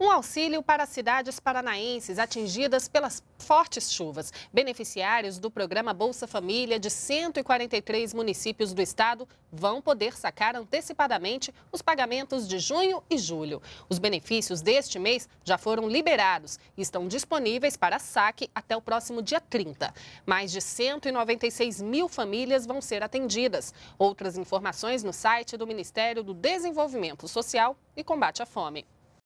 um auxílio para cidades paranaenses atingidas pelas fortes chuvas. Beneficiários do programa Bolsa Família de 143 municípios do estado vão poder sacar antecipadamente os pagamentos de junho e julho. Os benefícios deste mês já foram liberados e estão disponíveis para saque até o próximo dia 30. Mais de 196 mil famílias vão ser atendidas. Outras informações no site do Ministério do Desenvolvimento Social e Combate à Fome.